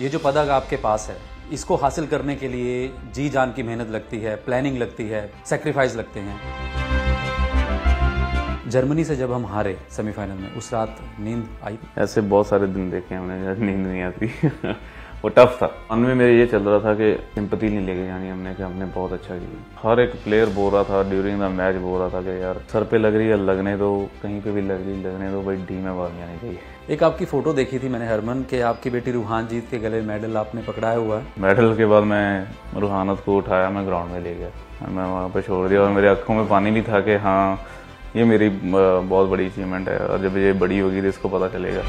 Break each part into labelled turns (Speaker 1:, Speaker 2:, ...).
Speaker 1: ये जो पदक आपके पास है इसको हासिल करने के लिए जी जान की मेहनत लगती है प्लानिंग लगती है सेक्रीफाइस लगते हैं जर्मनी से जब हम हारे
Speaker 2: सेमीफाइनल में उस रात नींद आई ऐसे बहुत सारे दिन देखे हमने नींद नहीं आती वो टफ था मन में मेरे ये चल रहा था कि सिंपति नहीं लेके जानी हमने कि हमने बहुत अच्छा की हर एक प्लेयर बोल रहा था ड्यूरिंग द मैच बोल रहा था कि यार सर पे लग रही है लगने दो कहीं पे भी लग रही लगने दो भाई डी में भाग जानी चाहिए एक आपकी फोटो देखी थी मैंने हरमन के आपकी बेटी रूहान जीत के
Speaker 1: गले मेडल आपने पकड़ाया हुआ है
Speaker 2: मेडल के बाद मैं रूहानत को उठाया मैं ग्राउंड में ले गया मैं वहाँ पे छोड़ दिया और मेरे आंखों में पानी भी था कि हाँ ये मेरी बहुत बड़ी अचीवमेंट है और जब ये बड़ी होगी तो इसको पता चलेगा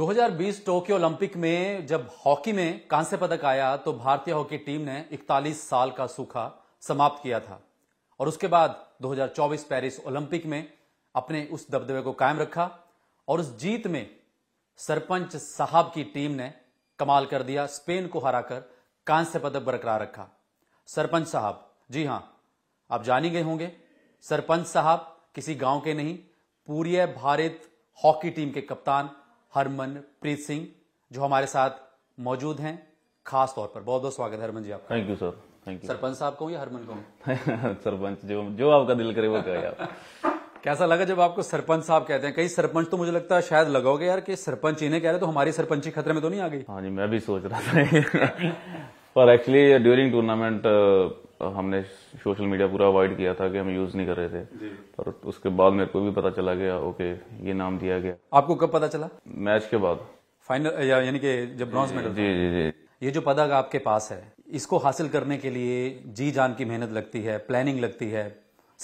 Speaker 1: 2020 टोक्यो ओलंपिक में जब हॉकी में कांस्य पदक आया तो भारतीय हॉकी टीम ने 41 साल का सूखा समाप्त किया था और उसके बाद 2024 पेरिस ओलंपिक में अपने उस दबदबे को कायम रखा और उस जीत में सरपंच साहब की टीम ने कमाल कर दिया स्पेन को हराकर कांस्य पदक बरकरार रखा सरपंच साहब जी हां आप जान ही गए होंगे सरपंच साहब किसी गांव के नहीं पूरी भारत हॉकी टीम के कप्तान हरमनप्रीत सिंह जो हमारे साथ मौजूद हैं खास तौर पर बहुत बहुत स्वागत हरमन जी आपका
Speaker 2: thank you sir thank you सरपंच
Speaker 1: साहब कहूँ या हरमन
Speaker 2: कहूँ सरपंच जो जो आपका दिल करे वो कहे
Speaker 1: आप कैसा लगा जब आपको सरपंच साहब कहते हैं कई सरपंच तो मुझे लगता है शायद लगाओगे यार कि सरपंच
Speaker 2: इन्हें कह रहे तो हमारी सरपंची खतरे में तो नहीं आ गई हाँ जी मैं भी सोच रहा था पर एक्चुअली ड्यूरिंग टूर्नामेंट हमने सोशल मीडिया पूरा अवॉइड किया था कि हम यूज नहीं कर रहे थे पर उसके बाद मेरे को भी पता चला गया ओके ये नाम दिया गया आपको कब पता चला मैच के बाद
Speaker 1: फाइनल या, यानी कि जब ब्रॉन्ज मेडल जी जी जी ये जो पदक आपके पास है इसको हासिल करने के लिए जी जान की मेहनत लगती है प्लानिंग लगती है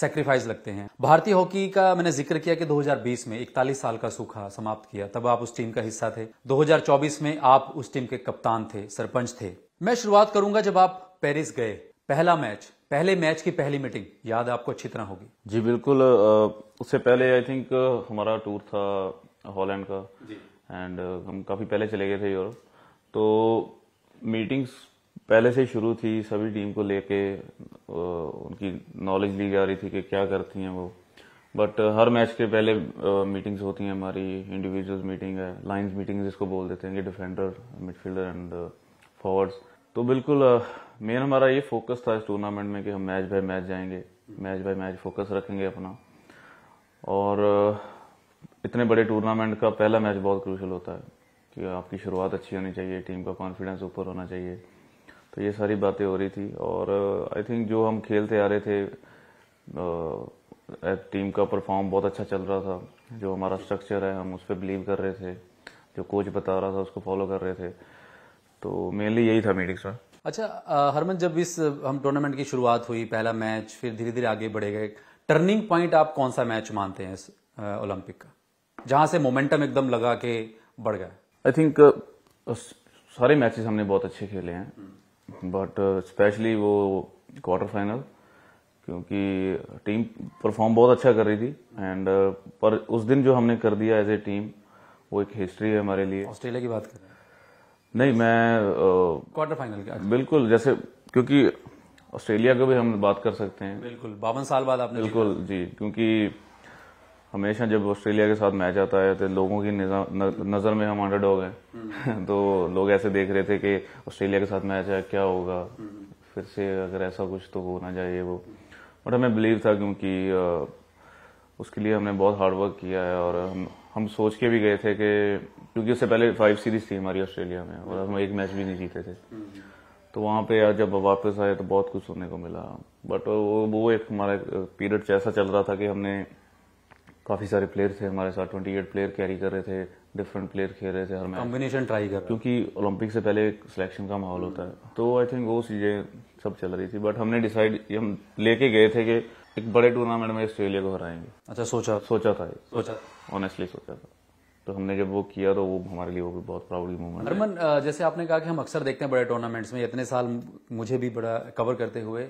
Speaker 1: सेक्रीफाइस लगते हैं भारतीय हॉकी का मैंने जिक्र किया कि 2020 में 41 साल का सूखा समाप्त किया तब आप उस टीम का हिस्सा थे 2024 में आप उस टीम के कप्तान थे सरपंच थे मैं शुरुआत करूंगा जब आप पेरिस गए पहला मैच पहले मैच की पहली मीटिंग याद आपको अच्छी
Speaker 2: तरह होगी जी बिल्कुल उससे पहले आई थिंक हमारा टूर था हॉलैंड का एंड हम काफी पहले चले गए थे यूरोप तो मीटिंग्स पहले से शुरू थी सभी टीम को लेके उनकी नॉलेज ली जा रही थी कि क्या करती हैं वो बट हर मैच के पहले मीटिंग्स होती हैं हमारी इंडिविजुअल्स मीटिंग है लाइंस मीटिंग जिसको बोल देते हैं कि डिफेंडर मिडफील्डर एंड फॉरवर्ड्स तो बिल्कुल मेन हमारा ये फोकस था इस टूर्नामेंट में कि हम मैच बाय मैच जाएंगे मैच बाय मैच फोकस रखेंगे अपना और इतने बड़े टूर्नामेंट का पहला मैच बहुत क्रूशल होता है कि आपकी शुरुआत अच्छी होनी चाहिए टीम का कॉन्फिडेंस ऊपर होना चाहिए तो ये सारी बातें हो रही थी और आई थिंक जो हम खेलते आ रहे थे टीम का परफॉर्म बहुत अच्छा चल रहा था जो हमारा स्ट्रक्चर है हम उस पर बिलीव कर रहे थे जो कोच बता रहा था उसको फॉलो कर रहे थे तो मेनली यही था मीटिंग सर
Speaker 1: अच्छा हरमन जब इस हम टूर्नामेंट की शुरुआत हुई पहला मैच फिर धीरे धीरे आगे बढ़े गए टर्निंग पॉइंट आप कौन सा मैच मानते हैं इस ओलंपिक का जहां से मोमेंटम एकदम लगा के बढ़ गया
Speaker 2: आई थिंक सारे मैचेस हमने बहुत अच्छे खेले हैं बट स्पेशली वो क्वार्टर फाइनल क्योंकि टीम परफॉर्म बहुत अच्छा कर रही थी एंड पर उस दिन जो हमने कर दिया एज ए टीम वो एक हिस्ट्री है हमारे लिए ऑस्ट्रेलिया की बात कर रहे हैं नहीं मैं क्वार्टर फाइनल का बिल्कुल जैसे क्योंकि ऑस्ट्रेलिया को भी हम बात कर सकते हैं बिल्कुल बावन साल बाद आपने बिल्कुल जी क्योंकि हमेशा जब ऑस्ट्रेलिया के साथ मैच आता है तो लोगों की नज़र में हम डॉग है हम्म। तो लोग ऐसे देख रहे थे कि ऑस्ट्रेलिया के साथ मैच है क्या होगा हम्म। फिर से अगर ऐसा कुछ तो होना चाहिए वो बट हमें बिलीव था क्योंकि उसके लिए हमने बहुत हार्डवर्क किया है और हम हम सोच के भी गए थे कि क्योंकि उससे पहले फाइव सीरीज थी हमारी ऑस्ट्रेलिया में और हम एक मैच भी नहीं जीते थे तो वहाँ पे जब वापस आए तो बहुत कुछ सुनने को मिला बट वो एक हमारा पीरियड ऐसा चल रहा था कि हमने काफी सारे प्लेयर थे हमारे साथ ट्वेंटी एट प्लेयर कैरी कर रहे थे डिफरेंट प्लेयर खेल रहे थे हर मैच कॉम्बिनेशन ट्राई कर क्योंकि ओलंपिक से पहले एक सिलेक्शन का माहौल होता है तो आई थिंक वो चीजें सब चल रही थी बट हमने डिसाइड हम लेके गए थे कि एक बड़े टूर्नामेंट में ऑस्ट्रेलिया को हराएंगे अच्छा सोचा सोचा था सोचा ऑनेस्टली सोचा था तो हमने जब वो किया तो वो हमारे लिए वो भी बहुत प्राउडली मोमेंट अरमन
Speaker 1: जैसे आपने कहा कि हम अक्सर देखते हैं बड़े टूर्नामेंट्स में इतने साल मुझे भी बड़ा कवर करते हुए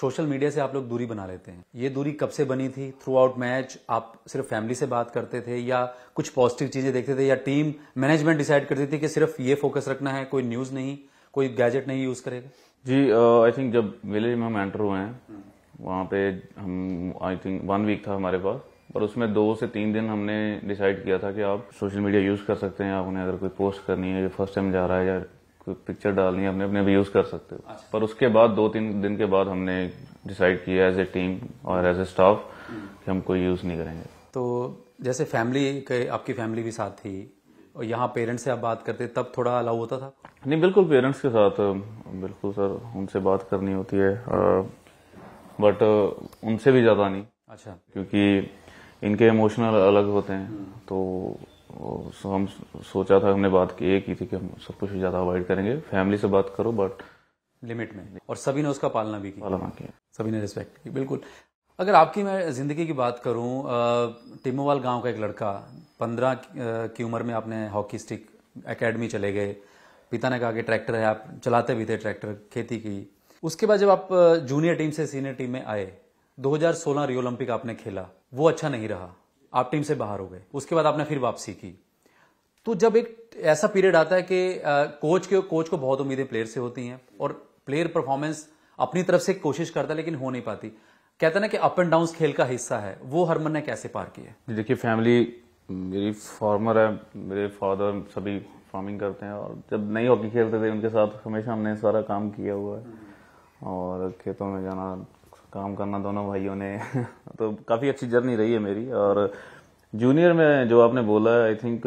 Speaker 1: सोशल मीडिया से आप लोग दूरी बना लेते हैं ये दूरी कब से बनी थी थ्रू आउट मैच आप सिर्फ फैमिली से बात करते थे या कुछ पॉजिटिव चीजें देखते थे या टीम मैनेजमेंट डिसाइड करती थी कि सिर्फ ये फोकस रखना है कोई न्यूज नहीं कोई गैजेट नहीं
Speaker 2: यूज करेगा जी आई थिंक जब विलेज में हम एंटर हुए हैं वहाँ पे हम आई थिंक वन वीक था हमारे पास और उसमें दो से तीन दिन हमने डिसाइड किया था कि आप सोशल मीडिया यूज़ कर सकते हैं आपने अगर कोई पोस्ट करनी है फर्स्ट टाइम जा रहा है या कोई पिक्चर डालनी है अपने अपने भी यूज़ कर सकते हो अच्छा। पर उसके बाद दो तीन दिन के बाद हमने डिसाइड किया एज ए टीम और एज ए स्टाफ कि हम कोई यूज़ नहीं करेंगे
Speaker 1: तो जैसे फैमिली के आपकी फैमिली भी साथ थी और यहाँ पेरेंट्स से आप बात करते तब थोड़ा अलाउ होता था
Speaker 2: नहीं बिल्कुल पेरेंट्स के साथ बिल्कुल सर उनसे बात करनी होती है बट उनसे भी ज़्यादा नहीं अच्छा क्योंकि इनके इमोशनल अलग होते हैं तो हम सोचा था हमने बात की ही थी कि हम सब कुछ ज़्यादा अवॉइड करेंगे फैमिली से बात करो बट
Speaker 1: लिमिट में और सभी ने उसका पालना भी किया पालना किया सभी ने रिस्पेक्ट की बिल्कुल अगर आपकी मैं ज़िंदगी की बात करूं टिमोवाल गांव का एक लड़का पंद्रह की उम्र में आपने हॉकी स्टिक एकेडमी चले गए पिता ने कहा कि ट्रैक्टर है आप चलाते भी थे ट्रैक्टर खेती की उसके बाद जब आप जूनियर टीम से सीनियर टीम में आए 2016 रियो ओलंपिक आपने खेला वो अच्छा नहीं रहा आप टीम से बाहर हो गए उसके बाद आपने फिर वापसी की तो जब एक ऐसा पीरियड आता है कि कोच के कोच को बहुत उम्मीदें प्लेयर से होती हैं और प्लेयर परफॉर्मेंस अपनी तरफ से कोशिश करता है लेकिन हो नहीं पाती कहते ना कि अप एंड डाउन खेल का हिस्सा है वो हरमन ने कैसे पार किया
Speaker 2: देखिए फैमिली मेरी फार्मर है मेरे फादर सभी फार्मिंग करते हैं और जब नई हॉकी खेलते थे उनके साथ हमेशा हमने सारा काम किया हुआ है और खेतों में जाना काम करना दोनों भाइयों ने तो काफ़ी अच्छी जर्नी रही है मेरी और जूनियर में जो आपने बोला आई थिंक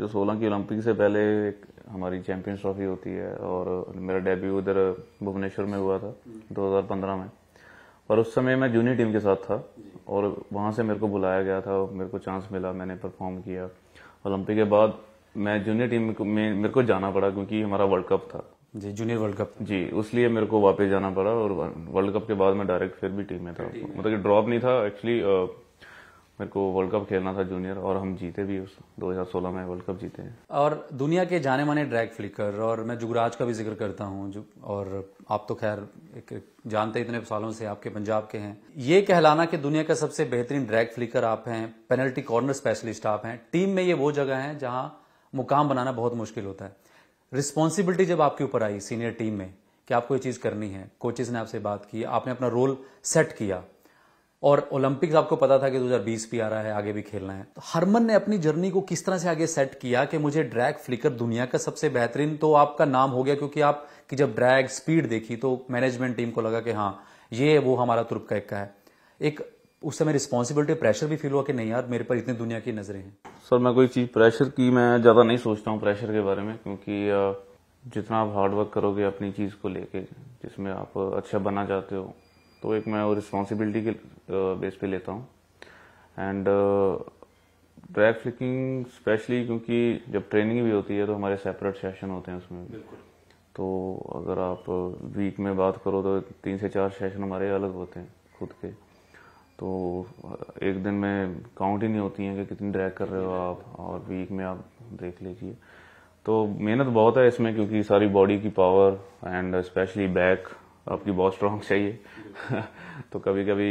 Speaker 2: जो सोलह की ओलंपिक से पहले एक हमारी चैम्पियंस ट्रॉफी होती है और मेरा डेब्यू उधर भुवनेश्वर में हुआ था 2015 में और उस समय मैं जूनियर टीम के साथ था और वहाँ से मेरे को बुलाया गया था मेरे को चांस मिला मैंने परफॉर्म किया ओलंपिक के बाद मैं जूनियर टीम में मेरे को जाना पड़ा क्योंकि हमारा वर्ल्ड कप था जी जूनियर वर्ल्ड कप जी उस लिए मेरे को वापस जाना पड़ा और वर्ल्ड कप के बाद मैं डायरेक्ट फिर भी टीम में था मतलब कि ड्रॉप नहीं था एक्चुअली मेरे को वर्ल्ड कप खेलना था जूनियर और हम जीते भी उस 2016 में वर्ल्ड कप जीते हैं
Speaker 1: और दुनिया के जाने माने ड्रैग फ्लिकर और मैं जुगराज का भी जिक्र करता हूँ और आप तो खैर एक जानते इतने सालों से आपके पंजाब के हैं ये कहलाना कि दुनिया का सबसे बेहतरीन ड्रैग फ्लिकर आप हैं पेनल्टी कॉर्नर स्पेशलिस्ट आप हैं टीम में ये वो जगह है जहाँ मुकाम बनाना बहुत मुश्किल होता है रिस्पॉन्सिबिलिटी जब आपके ऊपर आई सीनियर टीम में कि आपको ये चीज़ करनी है कोचेज ने आपसे बात की आपने अपना रोल सेट किया और ओलंपिक्स आपको पता था कि 2020 भी आ रहा है आगे भी खेलना है तो हरमन ने अपनी जर्नी को किस तरह से आगे सेट किया कि मुझे ड्रैग फ्लिकर दुनिया का सबसे बेहतरीन तो आपका नाम हो गया क्योंकि आप कि जब ड्रैग स्पीड देखी तो मैनेजमेंट टीम को लगा कि हाँ ये वो हमारा तुर्क का है एक उस समय रिस्पॉन्सिबिलिटी प्रेशर भी फील हुआ कि नहीं यार मेरे पर इतनी दुनिया की नजरें हैं
Speaker 2: सर मैं कोई चीज प्रेशर की मैं ज्यादा नहीं सोचता हूँ प्रेशर के बारे में क्योंकि जितना आप हार्डवर्क करोगे अपनी चीज को लेके जिसमें आप अच्छा बना चाहते हो तो एक मैं वो रिस्पॉन्सिबिलिटी के बेस पे लेता हूँ एंड ड्रैग फ्लिकिंग स्पेशली क्योंकि जब ट्रेनिंग भी होती है तो हमारे सेपरेट सेशन होते हैं उसमें तो अगर आप वीक में बात करो तो तीन से चार सेशन हमारे अलग होते हैं खुद के तो एक दिन में काउंट ही नहीं होती हैं कि कितनी ड्रैग कर रहे हो आप और वीक में आप देख लीजिए तो मेहनत बहुत है इसमें क्योंकि सारी बॉडी की पावर एंड स्पेशली बैक आपकी बहुत स्ट्रांग चाहिए तो कभी कभी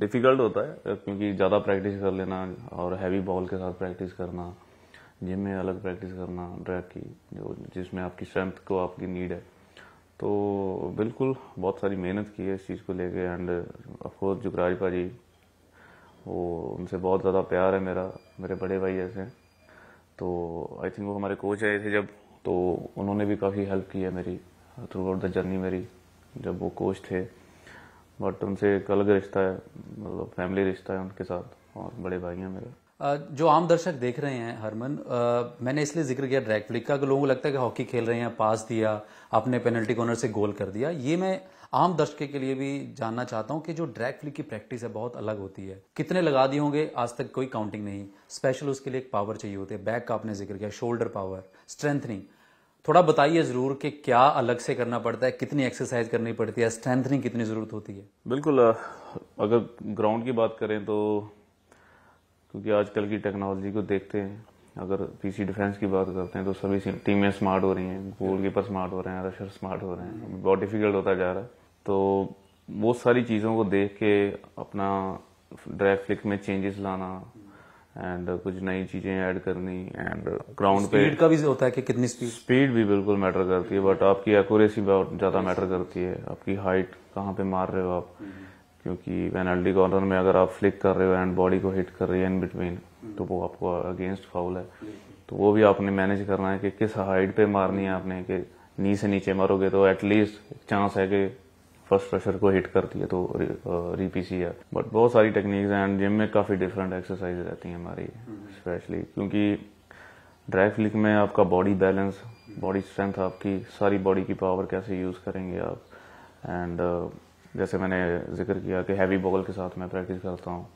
Speaker 2: डिफ़िकल्ट होता है क्योंकि ज़्यादा प्रैक्टिस कर लेना और हैवी बॉल के साथ प्रैक्टिस करना जिम में अलग प्रैक्टिस करना ड्रैग की जो जिसमें आपकी स्ट्रेंथ को आपकी नीड है तो बिल्कुल बहुत सारी मेहनत की है इस चीज़ को लेके एंड अफकोर्स जुगराज भाजी वो उनसे बहुत ज़्यादा प्यार है मेरा मेरे बड़े भाई जैसे तो आई थिंक वो हमारे कोच आए थे जब तो उन्होंने भी काफ़ी हेल्प की है मेरी थ्रू आउट द जर्नी मेरी जब वो कोच थे बट उनसे एक अलग रिश्ता है मतलब फैमिली रिश्ता है उनके साथ और बड़े भाई हैं मेरे
Speaker 1: जो आम दर्शक देख रहे हैं हरमन मैंने इसलिए जिक्र किया ड्रैग फ्लिक का लोगों को लगता है कि हॉकी खेल रहे हैं पास दिया आपने पेनल्टी कॉर्नर से गोल कर दिया ये मैं आम दर्शक के लिए भी जानना चाहता हूं कि जो ड्रैग फ्लिक की प्रैक्टिस है बहुत अलग होती है कितने लगा दिए होंगे आज तक कोई काउंटिंग नहीं स्पेशल उसके लिए एक पावर चाहिए होती है बैक का आपने जिक्र किया शोल्डर पावर स्ट्रेंथनिंग थोड़ा बताइए जरूर कि क्या अलग से करना पड़ता है कितनी एक्सरसाइज करनी पड़ती है स्ट्रेंथनिंग कितनी जरूरत होती है
Speaker 2: बिल्कुल अगर ग्राउंड की बात करें तो क्योंकि आजकल की टेक्नोलॉजी को देखते हैं अगर पीसी डिफेंस की बात करते हैं तो सभी टीमें स्मार्ट हो रही हैं गोलकीपर स्मार्ट हो रहे हैं रशर स्मार्ट हो रहे हैं बहुत डिफिकल्ट होता जा रहा है तो वो सारी चीज़ों को देख के अपना ड्रैग फ्लिक में चेंजेस लाना एंड कुछ नई चीजें ऐड करनी एंड ग्राउंड पे स्पीड का भी होता है कि कितनी स्पीड स्पीड भी बिल्कुल मैटर करती है बट आपकी एक्यूरेसी बहुत ज्यादा मैटर करती है आपकी हाइट कहाँ पे मार रहे हो आप क्योंकि पेनल्टी कॉर्नर में अगर आप फ्लिक कर रहे हो एंड बॉडी को हिट कर रही है इन बिटवीन तो वो आपको अगेंस्ट फाउल है तो वो भी आपने मैनेज करना है कि किस हाइट पे मारनी है आपने कि नी से नीचे मारोगे तो एटलीस्ट चांस है कि फर्स्ट प्रेशर को हिट करती है तो रीपीसी है बट बहुत सारी टेक्निक्स हैं एंड जिम में काफ़ी डिफरेंट एक्सरसाइज रहती हैं हमारी स्पेशली क्योंकि ड्राई फ्लिक में आपका बॉडी बैलेंस बॉडी स्ट्रेंथ आपकी सारी बॉडी की पावर कैसे यूज़ करेंगे आप एंड जैसे मैंने जिक्र किया कि हैवी बॉल के साथ मैं प्रैक्टिस करता हूँ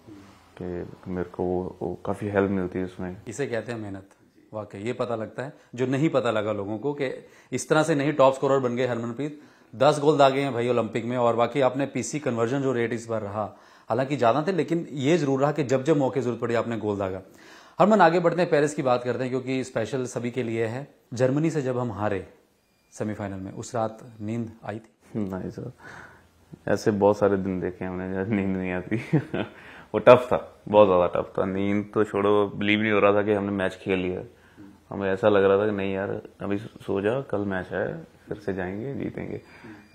Speaker 2: कि मेरे को वो, वो काफ़ी हेल्प मिलती है उसमें इसे कहते हैं मेहनत
Speaker 1: वाकई ये पता लगता है जो नहीं पता लगा लोगों को कि इस तरह से नहीं टॉप स्कोरर बन गए हरमनप्रीत दस गोल दागे हैं भाई ओलंपिक में और बाकी आपने पीसी कन्वर्जन जो रेट इस बार रहा हालांकि ज़्यादा थे लेकिन ये जरूर रहा कि जब जब मौके जरूरत पड़ी आपने गोल दागा हरमन आगे बढ़ते हैं पेरिस की बात करते हैं क्योंकि स्पेशल सभी के लिए है जर्मनी से जब हम हारे सेमीफाइनल में उस रात
Speaker 2: नींद आई थी नहीं सर ऐसे बहुत सारे दिन देखे हमने नींद नहीं आती वो टफ था बहुत ज़्यादा टफ था नींद तो छोड़ो बिलीव नहीं हो रहा था कि हमने मैच खेल लिया हमें ऐसा लग रहा था कि नहीं यार अभी सो जा कल मैच है फिर से जाएंगे जीतेंगे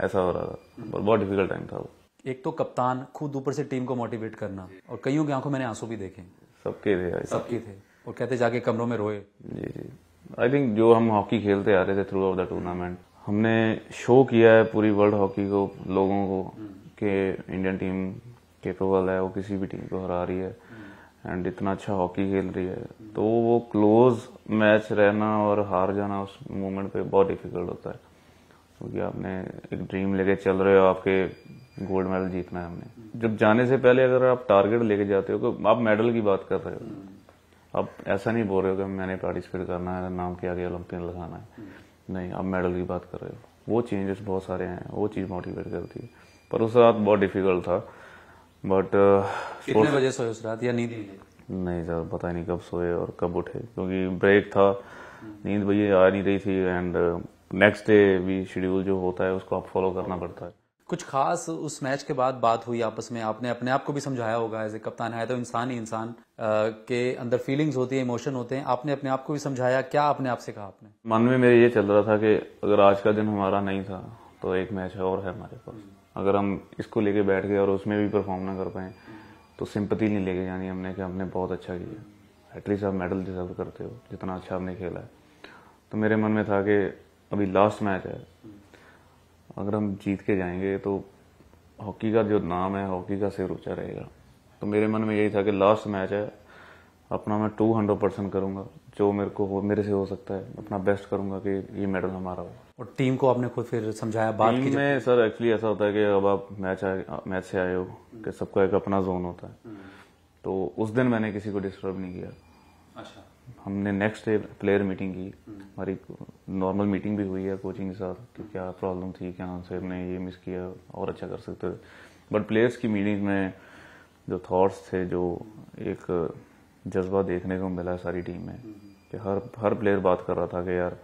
Speaker 2: ऐसा हो रहा था और बहुत डिफिकल्ट टाइम था वो
Speaker 1: एक तो कप्तान खुद ऊपर से टीम को मोटिवेट करना और कईयों की आंखों मैंने आंसू भी देखे
Speaker 2: सबके थे सबके
Speaker 1: थे और कहते जाके कमरों में
Speaker 2: रोए जी जी आई थिंक जो हम हॉकी खेलते आ रहे थे थ्रू आउट द टूर्नामेंट हमने शो किया है पूरी वर्ल्ड हॉकी को लोगों को कि इंडियन टीम केपेबल है वो किसी भी टीम को हरा रही है एंड हम्म। इतना अच्छा हॉकी खेल रही है हम्म। तो वो क्लोज मैच रहना और हार जाना उस मोमेंट पे बहुत डिफिकल्ट होता है क्योंकि तो आपने एक ड्रीम लेके चल रहे हो आपके गोल्ड मेडल जीतना है हमने हम्म। जब जाने से पहले अगर आप टारगेट लेके जाते हो तो आप मेडल की बात कर रहे हो आप ऐसा नहीं बोल रहे हो कि मैंने पार्टिसिपेट करना है नाम के आगे ओलंपियन लगाना है नहीं आप मेडल की बात कर रहे हो वो चेंजेस बहुत सारे हैं वो चीज़ मोटिवेट करती है पर उस रात बहुत डिफिकल्ट था बट uh, कितने बजे
Speaker 1: सोए उस रात या नींद
Speaker 2: नहीं सर पता नहीं कब सोए और कब उठे क्योंकि ब्रेक था नींद भैया आ नहीं रही थी एंड नेक्स्ट डे भी शेड्यूल जो होता है उसको आप फॉलो करना पड़ता है
Speaker 1: कुछ खास उस मैच के बाद बात हुई आपस में आपने अपने आप को भी समझाया होगा एज ए कप्तान है तो इंसान ही इंसान के अंदर फीलिंग्स होती है इमोशन होते हैं आपने अपने आप को भी समझाया क्या आपने आपसे कहा आपने
Speaker 2: मन में मेरे ये चल रहा था कि अगर आज का दिन हमारा नहीं था तो एक मैच और है हमारे पास अगर हम इसको लेके बैठ गए और उसमें भी परफॉर्म ना कर पाए तो सिंपति नहीं लेके जानी हमने कि हमने बहुत अच्छा किया एटलीस्ट आप मेडल डिजर्व करते हो जितना अच्छा हमने खेला है तो मेरे मन में था कि अभी लास्ट मैच है अगर हम जीत के जाएंगे तो हॉकी का जो नाम है हॉकी का सिर ऊंचा रहेगा तो मेरे मन में यही था कि लास्ट मैच है अपना मैं टू हंड्रेड परसेंट करूँगा जो मेरे को हो मेरे से हो सकता है अपना बेस्ट करूंगा कि ये मेडल हमारा हो और टीम को आपने खुद फिर
Speaker 1: समझाया बात टीम
Speaker 2: में सर एक्चुअली ऐसा होता है कि अब आप मैच आ, मैच से आए हो कि सबका एक अपना जोन होता है हम्म। तो उस दिन मैंने किसी को डिस्टर्ब नहीं किया अच्छा हमने नेक्स्ट डे प्लेयर मीटिंग की हमारी नॉर्मल मीटिंग भी हुई है कोचिंग के साथ कि क्या प्रॉब्लम थी क्या हमसे ने ये मिस किया और अच्छा कर सकते थे बट प्लेयर्स की मीटिंग में जो थॉट्स थे जो एक जज्बा देखने को मिला सारी टीम में कि हर हर प्लेयर बात कर रहा था कि यार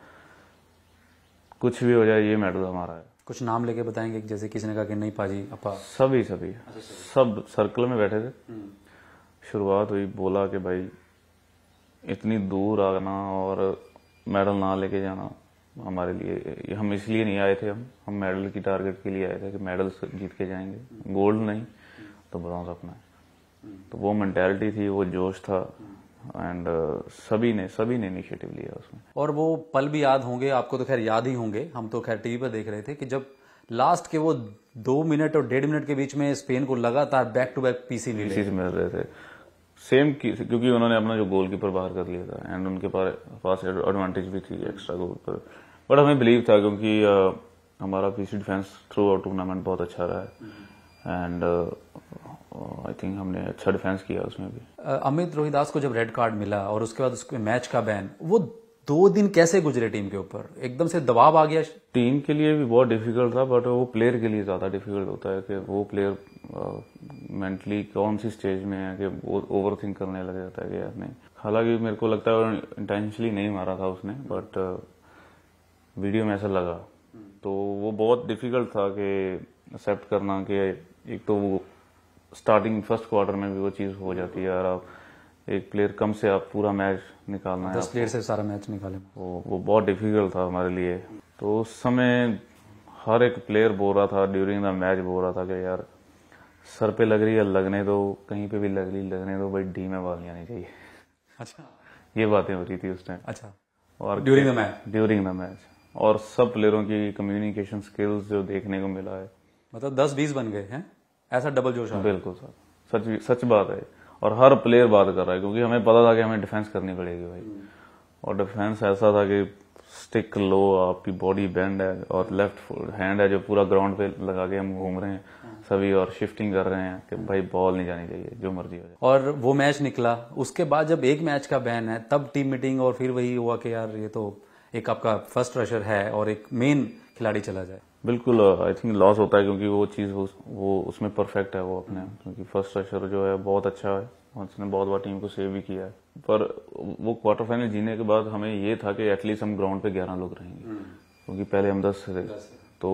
Speaker 2: कुछ भी हो जाए ये मेडल तो हमारा है कुछ नाम लेके बताएंगे जैसे किसी ने कहा कि नहीं पाजी अपा सभी सभी अच्छा, सब सर्कल में बैठे थे हम्म। शुरुआत हुई बोला कि भाई इतनी दूर आना और मेडल ना लेके जाना हमारे लिए हम इसलिए नहीं आए थे हम हम मेडल की टारगेट के लिए आए थे कि मेडल जीत के जाएंगे गोल्ड नहीं तो ब्रॉन्ज अपना है तो वो मेंटेलिटी थी वो जोश था एंड uh, सभी ने सभी ने इनिशिएटिव लिया उसमें
Speaker 1: और वो पल भी याद होंगे आपको तो खैर याद ही होंगे हम तो खैर टीवी पर देख रहे थे कि जब लास्ट के वो दो मिनट और डेढ़ मिनट के बीच में स्पेन को लगातार back to back
Speaker 2: PC PC मिल रहे थे सेम की क्योंकि उन्होंने अपना जो गोल कीपर बाहर कर लिया था एंड उनके पास एडवांटेज भी थी एक्स्ट्रा गोल पर बट हमें बिलीव था क्योंकि uh, हमारा PC defence throughout tournament बहुत अच्छा रहा है एंड आई थिंक हमने अच्छा डिफेंस किया उसमें भी
Speaker 1: अमित रोहिदास को जब रेड कार्ड मिला और उसके बाद उसके मैच का बैन वो
Speaker 2: दो दिन कैसे गुजरे टीम के ऊपर एकदम से दबाव आ गया टीम के लिए भी बहुत डिफिकल्ट था बट वो प्लेयर के लिए ज्यादा डिफिकल्ट होता है कि वो प्लेयर मेंटली कौन सी स्टेज में है कि वो ओवर थिंक करने लग जाता है कि यार नहीं हालांकि मेरे को लगता है इंटेंशनली नहीं मारा था उसने बट वीडियो में ऐसा लगा तो वो बहुत डिफिकल्ट था कि एक्सेप्ट करना कि एक तो वो स्टार्टिंग फर्स्ट क्वार्टर में भी वो चीज़ हो जाती है यार आप एक प्लेयर कम से आप पूरा मैच निकालना दस प्लेयर
Speaker 1: से सारा मैच निकाले
Speaker 2: वो वो बहुत डिफिकल्ट था हमारे लिए तो उस समय हर एक प्लेयर बोल रहा था ड्यूरिंग द मैच बोल रहा था कि यार सर पे लग रही है लगने दो कहीं पे भी लग रही लगने दो भाई डी में बाल आनी चाहिए अच्छा ये बातें हो रही थी उस टाइम अच्छा और during the match during the match और सब प्लेयरों की कम्युनिकेशन स्किल्स जो देखने को मिला है
Speaker 1: मतलब दस बीस बन गए हैं ऐसा डबल जोश बिल्कुल
Speaker 2: सर सच सच बात है और हर प्लेयर बात कर रहा है क्योंकि हमें पता था कि हमें डिफेंस करनी पड़ेगी भाई और डिफेंस ऐसा था कि स्टिक लो आपकी बॉडी बेंड है और लेफ्ट हैंड है जो पूरा ग्राउंड पे लगा के हम घूम रहे हैं सभी और शिफ्टिंग कर रहे हैं कि भाई बॉल नहीं जानी चाहिए जो मर्जी हो जाए
Speaker 1: और वो मैच निकला उसके बाद जब एक मैच का बैन है तब टीम मीटिंग और फिर वही हुआ कि यार ये तो एक आपका फर्स्ट रशर है और एक मेन खिलाड़ी चला जाए
Speaker 2: बिल्कुल आई थिंक लॉस होता है क्योंकि वो चीज़ वो, वो उसमें परफेक्ट है वो अपने क्योंकि फर्स्ट रशर जो है बहुत अच्छा है और उसने बहुत बार टीम को सेव भी किया है पर वो क्वार्टर फाइनल जीने के बाद हमें ये था कि एटलीस्ट हम ग्राउंड पे ग्यारह लोग रहेंगे हम्म। क्योंकि पहले हम दस थे तो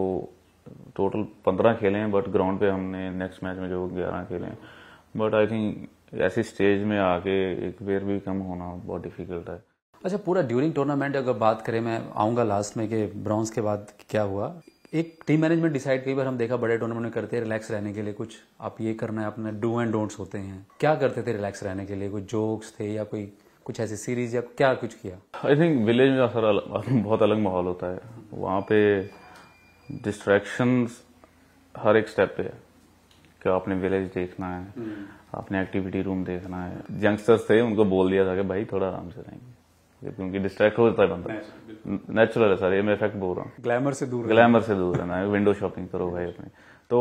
Speaker 2: टोटल पंद्रह खेले हैं बट ग्राउंड पे हमने नेक्स्ट मैच में जो ग्यारह खेले हैं बट आई थिंक ऐसी स्टेज में आके एक बेर भी कम होना बहुत डिफिकल्ट है
Speaker 1: अच्छा पूरा ड्यूरिंग टूर्नामेंट अगर बात करें मैं आऊंगा लास्ट में कि ब्रॉन्ज के बाद क्या हुआ एक टीम मैनेजमेंट डिसाइड कई बार हम देखा बड़े टूर्नामेंट में करते हैं रिलैक्स रहने के लिए कुछ आप ये करना है अपने डू एंड डोंट्स होते हैं क्या करते थे रिलैक्स रहने के लिए कोई जोक्स थे या कोई कुछ ऐसी सीरीज या क्या कुछ
Speaker 2: किया आई थिंक विलेज में सर बहुत अलग माहौल होता है वहाँ पे डिस्ट्रैक्शन हर एक स्टेप पे है कि आपने विलेज देखना है हम्म। आपने एक्टिविटी रूम देखना है यंगस्टर्स थे उनको बोल दिया था कि भाई थोड़ा आराम से रहेंगे क्योंकि डिस्ट्रैक्ट हो जाता है बंदा नेचुरल है सर ये मैं इफेक्ट बोल रहा हूँ ग्लैमर से दूर ग्लैमर से दूर है ना विंडो शॉपिंग करो भाई अपने तो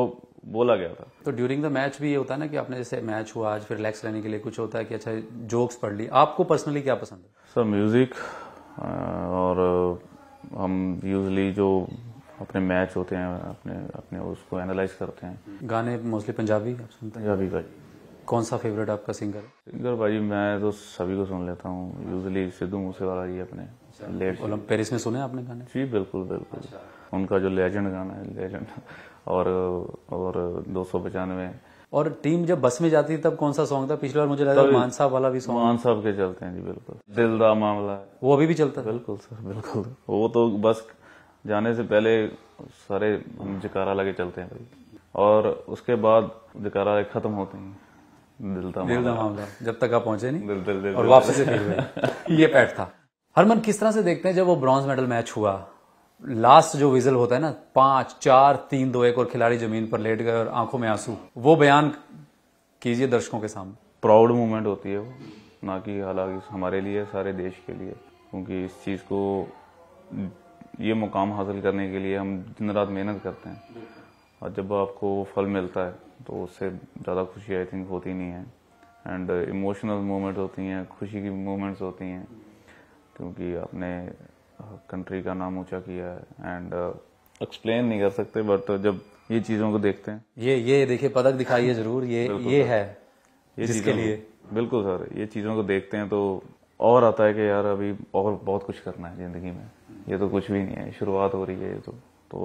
Speaker 2: बोला गया था तो ड्यूरिंग द मैच भी ये होता है ना कि आपने जैसे
Speaker 1: मैच हुआ आज फिर रिलैक्स रहने के लिए कुछ होता है कि अच्छा जोक्स पढ़ ली आपको पर्सनली क्या पसंद है
Speaker 2: सर म्यूजिक और हम यूजली जो अपने मैच होते हैं अपने अपने उसको एनालाइज करते हैं गाने मोस्टली पंजाबी आप सुनते हैं पंजाबी भाई कौन सा फेवरेट आपका सिंगर है सिंगर भाई मैं तो सभी को सुन लेता हूँ यूजली सिद्धू मूसेवाला जी अपने पेरिस अच्छा, में सुने आपने गाने जी बिल्कुल बिल्कुल अच्छा। उनका जो लेजेंड गाना है लेजेंड और और दो सौ पचानवे और टीम जब बस में
Speaker 1: जाती थी तब कौन सा सॉन्ग था पिछली बार मुझे लगा मान
Speaker 2: साहब वाला भी सॉन्ग मान साहब के चलते हैं जी बिल्कुल दिल दा मामला वो अभी भी चलता है बिल्कुल सर बिल्कुल वो तो बस जाने से पहले सारे जकारा लगे चलते हैं भाई और उसके बाद जकारा खत्म होते हैं दिल था दिल था मामला जब तक आप पहुंचे नहीं दिल दिल दिल और वापस से फील ये पैट था
Speaker 1: हरमन किस तरह से देखते हैं जब वो ब्रॉन्ज मेडल मैच हुआ लास्ट जो विजल होता है ना पांच चार तीन दो एक और खिलाड़ी जमीन पर लेट गए और आंखों में आंसू वो बयान कीजिए
Speaker 2: दर्शकों के सामने प्राउड मोमेंट होती है वो ना कि हालांकि हमारे लिए सारे देश के लिए क्योंकि इस चीज़ को ये मुकाम हासिल करने के लिए हम दिन रात मेहनत करते हैं और जब आपको फल मिलता है तो उससे ज़्यादा खुशी आई थिंक होती नहीं है एंड इमोशनल मोमेंट्स होती हैं खुशी की मोमेंट्स होती हैं क्योंकि आपने कंट्री का नाम ऊंचा किया है एंड एक्सप्लेन नहीं कर सकते बट तो जब ये चीज़ों को देखते हैं ये ये देखिए पदक दिखाइए ज़रूर ये ये है ये जिसके लिए बिल्कुल सर ये चीज़ों को देखते हैं तो और आता है कि यार अभी और बहुत कुछ करना है ज़िंदगी में ये तो कुछ भी नहीं है शुरुआत हो रही है ये तो तो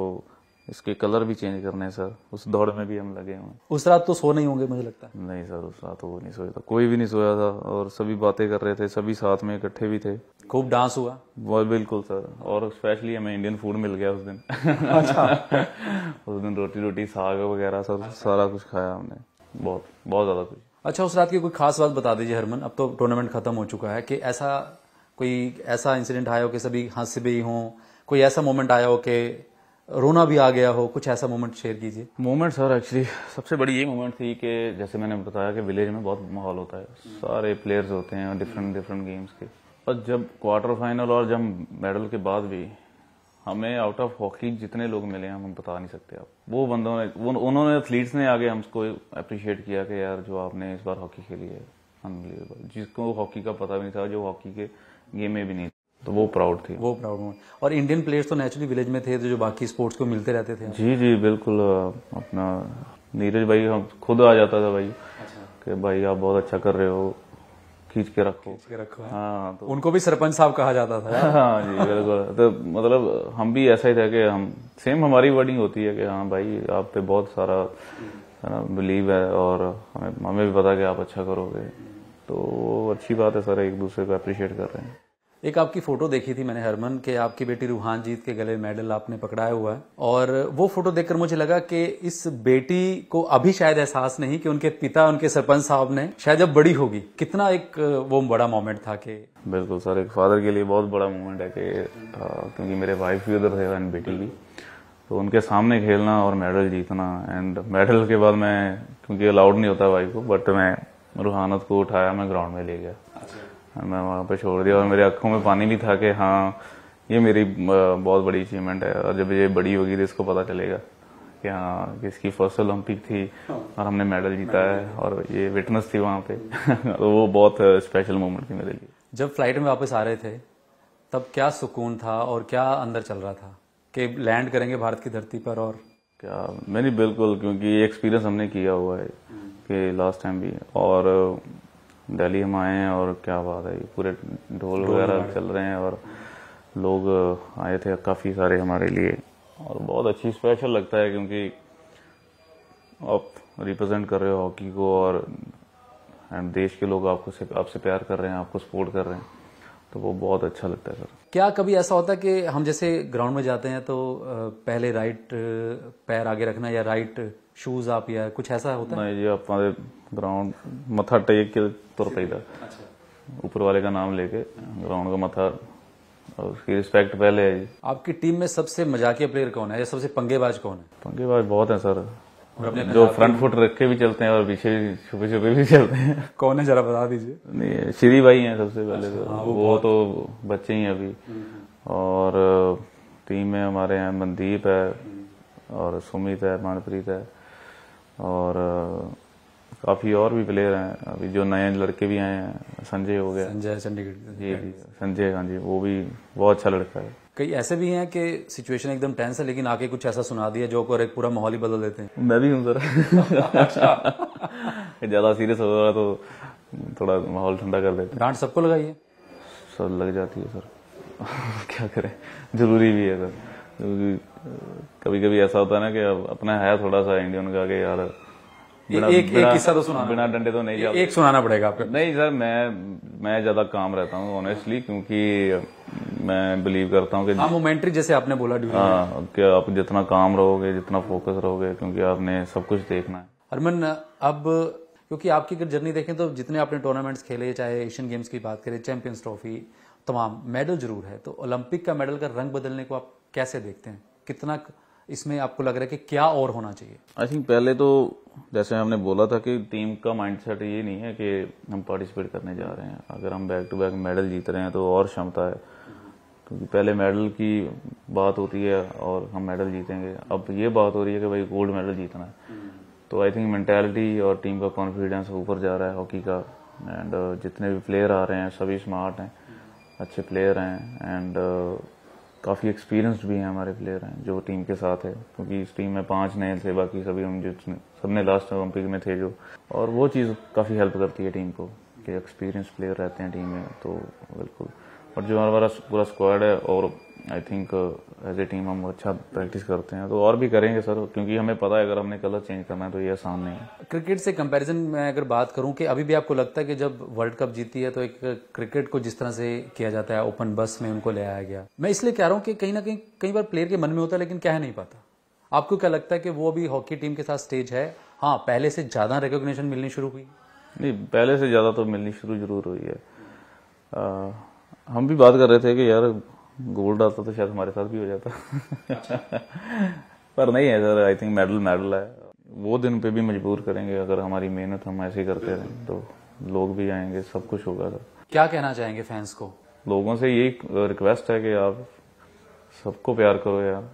Speaker 2: इसके कलर भी चेंज करने हैं सर उस दौड़ में भी हम लगे हुए
Speaker 1: उस रात तो सो नहीं होंगे मुझे लगता
Speaker 2: है नहीं सर उस रात तो वो नहीं सोया था कोई भी नहीं सोया था और सभी बातें कर रहे थे सभी साथ में इकट्ठे भी थे खूब डांस हुआ वो बिल्कुल सर और स्पेशली हमें इंडियन फूड मिल गया उस दिन अच्छा उस दिन रोटी रोटी साग वगैरह सर अच्छा। सारा कुछ खाया हमने बहुत बहुत ज्यादा कुछ
Speaker 1: अच्छा उस रात की कोई खास बात बता दीजिए हरमन अब तो टूर्नामेंट खत्म हो चुका है कि ऐसा कोई ऐसा इंसिडेंट आया हो कि सभी हंस भी हो कोई ऐसा मोमेंट आया हो कि रोना भी आ गया
Speaker 2: हो कुछ ऐसा मोमेंट शेयर कीजिए मोमेंट सर एक्चुअली सबसे बड़ी ये मोमेंट थी कि जैसे मैंने बताया कि विलेज में बहुत माहौल होता है सारे प्लेयर्स होते हैं डिफरेंट डिफरेंट गेम्स के और जब क्वार्टर फाइनल और जब मेडल के बाद भी हमें आउट ऑफ हॉकी जितने लोग मिले हैं हम बता नहीं सकते आप वो बंदों ने वो उन्होंने एथलीट्स ने आगे हमको अप्रिशिएट किया कि यार जो आपने इस बार हॉकी खेली है अनबिलीवेबल जिसको हॉकी का पता भी नहीं था जो हॉकी के गेम में भी नहीं तो वो प्राउड थी
Speaker 1: वो प्राउड मोमेंट और इंडियन प्लेयर्स तो नेचुरली विलेज में थे जो बाकी स्पोर्ट्स को मिलते रहते थे
Speaker 2: जी जी बिल्कुल अपना नीरज भाई हम खुद आ जाता था भाई अच्छा। कि भाई आप बहुत अच्छा कर रहे हो खींच के रखो खींच के रखो हाँ, हाँ
Speaker 1: तो उनको भी सरपंच साहब कहा जाता था
Speaker 2: हाँ जी बिल्कुल तो मतलब हम भी ऐसा ही था कि हम सेम हमारी वर्डिंग होती है कि हाँ भाई आप पे बहुत सारा बिलीव है और हमें हमें भी पता कि आप अच्छा करोगे तो अच्छी बात है सर एक दूसरे को अप्रिशिएट कर रहे हैं
Speaker 1: एक आपकी फोटो देखी थी मैंने हरमन के आपकी बेटी रूहान जीत के गले मेडल आपने पकड़ाया हुआ है और वो फोटो देखकर मुझे लगा कि इस बेटी को अभी शायद एहसास नहीं कि उनके पिता उनके सरपंच साहब ने शायद जब बड़ी होगी कितना एक वो बड़ा मोमेंट था कि
Speaker 2: बिल्कुल सर एक फादर के लिए बहुत बड़ा मोमेंट है कि क्योंकि मेरे वाइफ भी उधर थे बेटी भी तो उनके सामने खेलना और मेडल जीतना एंड मेडल के बाद मैं क्योंकि अलाउड नहीं होता वाइफ को बट मैं रूहानत को उठाया मैं ग्राउंड में ले गया अच्छा। मैं वहाँ पर छोड़ दिया और मेरे आंखों में पानी भी था कि हाँ ये मेरी बहुत बड़ी अचीवमेंट है और जब ये बड़ी होगी तो इसको पता चलेगा कि हाँ इसकी फर्स्ट ओलंपिक थी और हमने मेडल जीता है और ये विटनेस थी वहाँ पे तो वो बहुत स्पेशल मोमेंट थी मेरे लिए जब फ्लाइट में वापस आ रहे थे
Speaker 1: तब क्या सुकून था और क्या अंदर चल रहा था कि लैंड करेंगे भारत की धरती पर
Speaker 2: और क्या मैंने बिल्कुल क्योंकि ये एक्सपीरियंस हमने किया हुआ है कि लास्ट टाइम भी और दिल्ली हम आए हैं और क्या बात है पूरे ढोल वगैरह चल रहे हैं और लोग आए थे काफ़ी सारे हमारे लिए और बहुत अच्छी स्पेशल लगता है क्योंकि आप रिप्रेजेंट कर रहे हो हॉकी को और एंड देश के लोग आपको आपसे प्यार कर रहे हैं आपको सपोर्ट कर रहे हैं तो वो बहुत अच्छा लगता है सर
Speaker 1: क्या कभी ऐसा होता है कि हम जैसे ग्राउंड में जाते हैं तो पहले राइट पैर आगे रखना या राइट शूज आप या कुछ ऐसा होता है
Speaker 2: नहीं जी हमारे ग्राउंड मथा टेक के तुर पैदा अच्छा। ऊपर वाले का नाम लेके ग्राउंड का मथा और उसकी रिस्पेक्ट पहले है जी
Speaker 1: आपकी टीम में सबसे मजाकिया प्लेयर कौन है या सबसे पंगेबाज
Speaker 2: कौन है पंगेबाज बहुत है सर जो फ्रंट फुट रख के भी चलते हैं और पीछे भी छुपे छुपे भी चलते हैं
Speaker 1: कौन है जरा बता दीजिए नहीं श्री भाई हैं सबसे पहले तो अच्छा, हाँ, वो,
Speaker 2: तो बच्चे ही अभी हम्म। और टीम में हमारे यहाँ मनदीप है और सुमित है मानप्रीत है और काफी और भी प्लेयर हैं अभी जो नए लड़के भी आए हैं संजय हो गया संजय चंडीगढ़ जी जी संजय हाँ जी वो भी बहुत अच्छा लड़का है
Speaker 1: कई ऐसे भी हैं कि सिचुएशन एकदम टेंस है लेकिन आके कुछ ऐसा सुना दिया
Speaker 2: जो और एक पूरा माहौल ही बदल देते हैं मैं भी हूँ सर अच्छा। ज्यादा सीरियस होगा तो थोड़ा माहौल ठंडा कर देते डांट सबको लगाइए सब लग जाती है सर क्या करें जरूरी भी है सर कभी कभी ऐसा होता है ना कि अपना है थोड़ा सा इंडियन का कि यार एक एक किस्सा तो सुना बिना डंडे तो नहीं एक सुनाना पड़ेगा आपको नहीं सर मैं मैं ज्यादा काम रहता हूँ ऑनेस्टली क्योंकि मैं बिलीव करता हूँ कि मोमेंट्री हाँ, जैसे आपने बोला हाँ कि आप जितना काम रहोगे जितना फोकस रहोगे क्योंकि आपने सब कुछ देखना है
Speaker 1: हरमन अब क्योंकि आपकी अगर जर्नी देखें तो जितने आपने टूर्नामेंट्स खेले चाहे एशियन गेम्स की बात करें चैंपियंस ट्रॉफी तमाम मेडल जरूर है तो ओलंपिक का मेडल का रंग बदलने को आप कैसे देखते हैं कितना इसमें आपको लग रहा है कि क्या और होना चाहिए
Speaker 2: आई थिंक पहले तो जैसे हमने बोला था कि टीम का माइंडसेट ये नहीं है कि हम पार्टिसिपेट करने जा रहे हैं अगर हम बैक टू बैक मेडल जीत रहे हैं तो और क्षमता है क्योंकि पहले मेडल की बात होती है और हम मेडल जीतेंगे अब ये बात हो रही है कि भाई गोल्ड मेडल जीतना है तो आई थिंक मैंटेलिटी और टीम का कॉन्फिडेंस ऊपर जा रहा है हॉकी का एंड जितने भी प्लेयर आ रहे हैं सभी स्मार्ट हैं अच्छे प्लेयर हैं एंड काफ़ी एक्सपीरियंस्ड भी हैं हमारे प्लेयर हैं जो टीम के साथ है क्योंकि इस टीम में पांच नए थे बाकी सभी हम जो सबने लास्ट ओलंपिक में थे जो और वो चीज़ काफ़ी हेल्प करती है टीम को कि एक्सपीरियंस प्लेयर रहते हैं टीम में तो बिल्कुल और जो हमारा पूरा स्क्वाड है और I think as a team हम अच्छा प्रैक्टिस करते हैं तो और भी करेंगे सर क्योंकि हमें पता है अगर हमने कलर चेंज करना है तो ये आसान नहीं है क्रिकेट से कंपैरिजन में अगर बात
Speaker 1: करूं कि अभी भी आपको लगता है कि जब वर्ल्ड कप जीती है तो एक क्रिकेट को जिस तरह से किया जाता है ओपन बस में उनको ले आया गया मैं इसलिए कह रहा हूँ कि कहीं ना कहीं कई बार प्लेयर के मन में होता है लेकिन कह नहीं पाता आपको क्या लगता है कि वो अभी हॉकी टीम के साथ स्टेज है हाँ पहले से ज़्यादा रिकॉग्निशन मिलनी शुरू हुई
Speaker 2: नहीं पहले से ज़्यादा तो मिलनी शुरू जरूर हुई है हम भी बात कर रहे थे कि यार गोल्ड डालता तो शायद हमारे साथ भी हो जाता पर नहीं है sir I think medal medal है वो दिन पे भी मजबूर करेंगे अगर हमारी मेहनत हम ऐसे करते रहे तो लोग भी आएंगे सब कुछ होगा सर
Speaker 1: क्या कहना चाहेंगे फैंस को
Speaker 2: लोगों से यही रिक्वेस्ट है कि आप सबको प्यार करो यार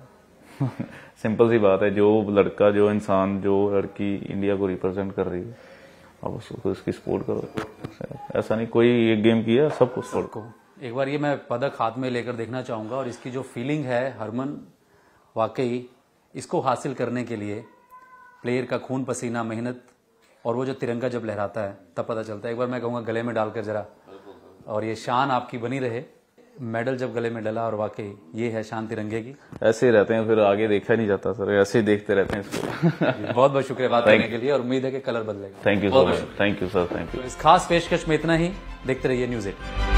Speaker 2: सिंपल सी बात है जो लड़का जो इंसान जो लड़की इंडिया को रिप्रेजेंट कर रही है आप उसको उसकी सपोर्ट करो ऐसा नहीं कोई एक गेम किया सबको सपोर्ट करो
Speaker 1: एक बार ये मैं पदक हाथ में लेकर देखना चाहूंगा और इसकी जो फीलिंग है हरमन वाकई इसको हासिल करने के लिए प्लेयर का खून पसीना मेहनत और वो जो तिरंगा जब लहराता है तब पता चलता है एक बार मैं कहूंगा गले में डालकर ज़रा और ये शान आपकी बनी रहे मेडल जब गले में डला और वाकई ये है शान तिरंगे की
Speaker 2: ऐसे रहते हैं फिर आगे देखा नहीं जाता सर ऐसे देखते रहते हैं इसको
Speaker 1: बहुत बहुत शुक्रिया बात करने के लिए और उम्मीद है कि कलर बदलेगा thank you so much
Speaker 2: thank you sir thank you इस
Speaker 1: खास पेशकश में इतना ही देखते रहिए न्यूज एट